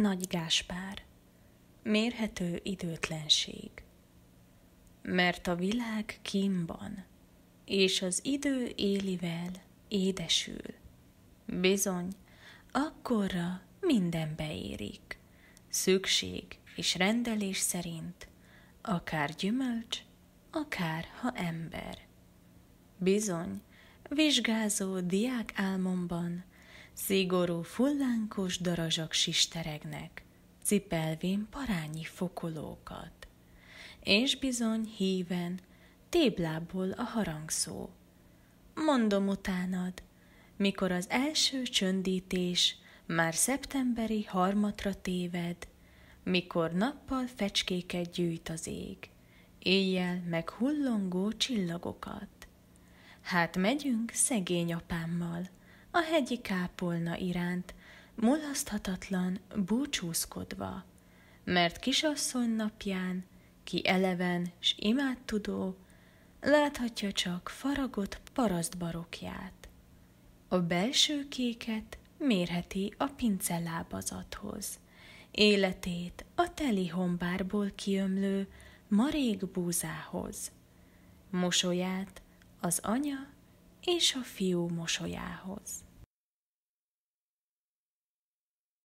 Nagy Gáspár Mérhető időtlenség Mert a világ kimban, és az idő élivel édesül. Bizony, akkorra minden beérik. Szükség és rendelés szerint, akár gyümölcs, akár ha ember. Bizony, vizsgázó diák álmomban, Szigorú, fullánkos darazsak sisteregnek, cipelvén parányi fokolókat. És bizony híven, téblából a harangszó. Mondom utánad, mikor az első csöndítés már szeptemberi harmatra téved, mikor nappal fecskéket gyűjt az ég, éjjel meg hullongó csillagokat. Hát megyünk szegény apámmal, a hegyi kápolna iránt, mulaszthatatlan, búcsúzkodva, mert kisasszony napján, ki eleven s imádtudó, láthatja csak faragott parasztbarokját. A belső kéket mérheti a pincellábazathoz, életét a teli hombárból kiömlő marék búzához, mosolyát az anya és a fiú mosolyához.